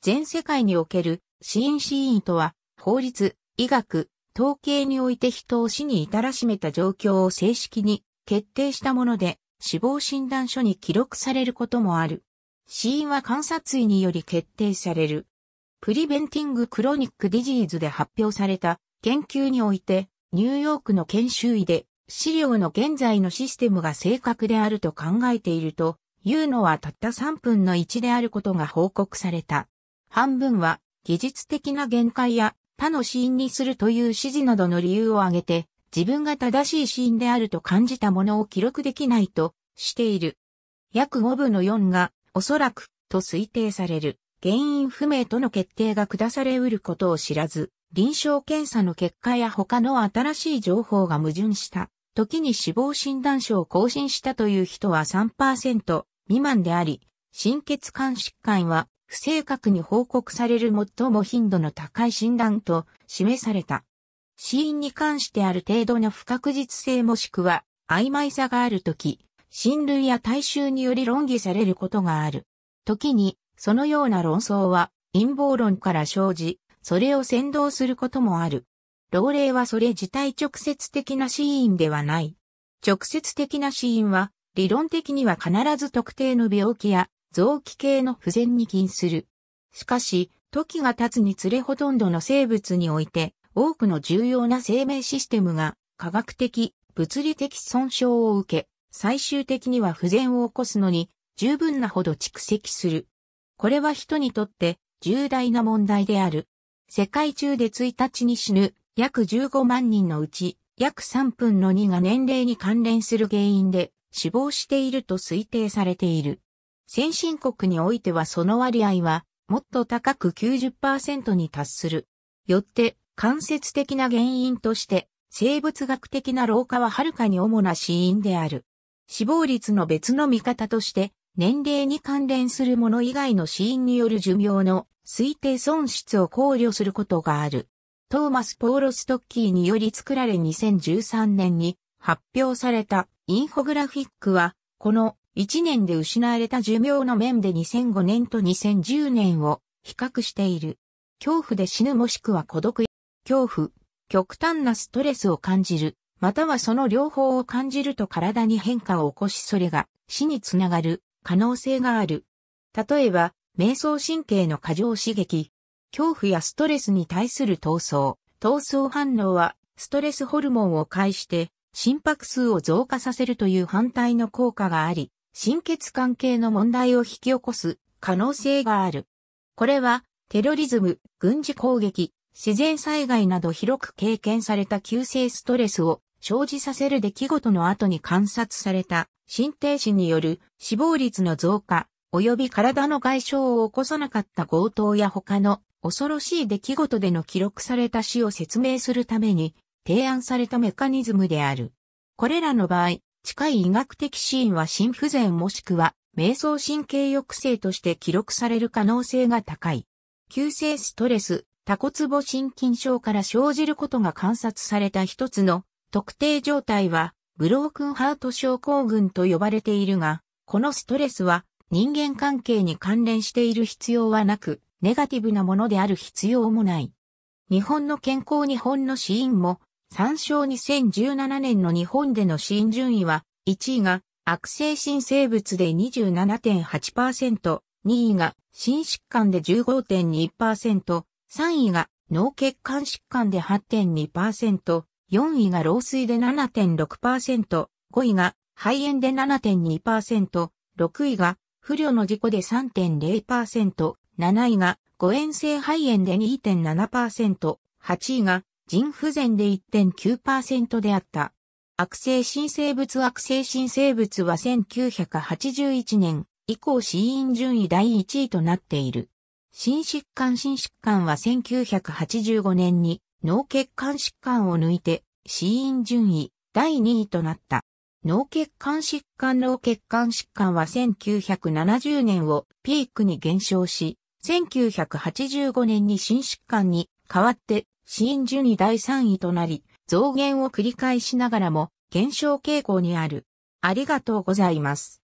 全世界における死因死因とは、法律、医学、統計において人を死に至らしめた状況を正式に決定したもので、死亡診断書に記録されることもある。死因は観察医により決定される。プリベンティングクロニックディジーズで発表された研究において、ニューヨークの研修医で、資料の現在のシステムが正確であると考えていると、いうのはたった3分の1であることが報告された。半分は技術的な限界や他の死因にするという指示などの理由を挙げて、自分が正しい死因であると感じたものを記録できないとしている。約5分の4がおそらくと推定される原因不明との決定が下されうることを知らず、臨床検査の結果や他の新しい情報が矛盾した時に死亡診断書を更新したという人は3%未満であり、心血管疾患は不正確に報告される最も頻度の高い診断と示された。死因に関してある程度の不確実性もしくは曖昧さがあるとき、親類や大衆により論議されることがある。時に、そのような論争は陰謀論から生じ、それを先導することもある。老齢はそれ自体直接的な死因ではない。直接的な死因は、理論的には必ず特定の病気や臓器系の不全に近する。しかし、時が経つにつれほとんどの生物において、多くの重要な生命システムが科学的、物理的損傷を受け、最終的には不全を起こすのに十分なほど蓄積する。これは人にとって重大な問題である。世界中で1日に死ぬ約15万人のうち約3分の2が年齢に関連する原因で死亡していると推定されている。先進国においてはその割合は、もっと高く90%に達する。よって、間接的な原因として、生物学的な老化ははるかに主な死因である。死亡率の別の見方として、年齢に関連するもの以外の死因による寿命の推定損失を考慮することがある。トーマス・ポーロストッキーにより作られ2013年に発表されたインフォグラフィックは、この1年で失われた寿命の面で2005年と2010年を比較している。恐怖で死ぬもしくは孤独や恐怖、極端なストレスを感じる、またはその両方を感じると体に変化を起こしそれが死につながる可能性がある。例えば、瞑想神経の過剰刺激、恐怖やストレスに対する闘争、闘争反応はストレスホルモンを介して心拍数を増加させるという反対の効果があり、心血関係の問題を引き起こす可能性がある。これは、テロリズム、軍事攻撃、自然災害など広く経験された急性ストレスを生じさせる出来事の後に観察された心停止による死亡率の増加及び体の外傷を起こさなかった強盗や他の恐ろしい出来事での記録された死を説明するために提案されたメカニズムである。これらの場合、近い医学的シーンは心不全もしくは瞑想神経抑制として記録される可能性が高い。急性ストレス、タコツボ心筋症から生じることが観察された一つの特定状態はブロークンハート症候群と呼ばれているが、このストレスは人間関係に関連している必要はなく、ネガティブなものである必要もない。日本の健康日本の死因も参照2017年の日本での新順位は、1位が悪性新生物で27.8%、2位が新疾患で15.2%、3位が脳血管疾患で8.2%、4位が老衰で7.6%、5位が肺炎で7.2%、6位が不良の事故で3.0%、7位が誤炎性肺炎で2.7%、8位が腎不全で1.9%であった。悪性新生物悪性新生物は1981年以降死因順位第1位となっている。心疾患心疾患は1985年に脳血管疾患を抜いて死因順位第2位となった。脳血管疾患脳血管疾患は1970年をピークに減少し、1985年に心疾患に変わって真珠に順位第3位となり、増減を繰り返しながらも減少傾向にある。ありがとうございます。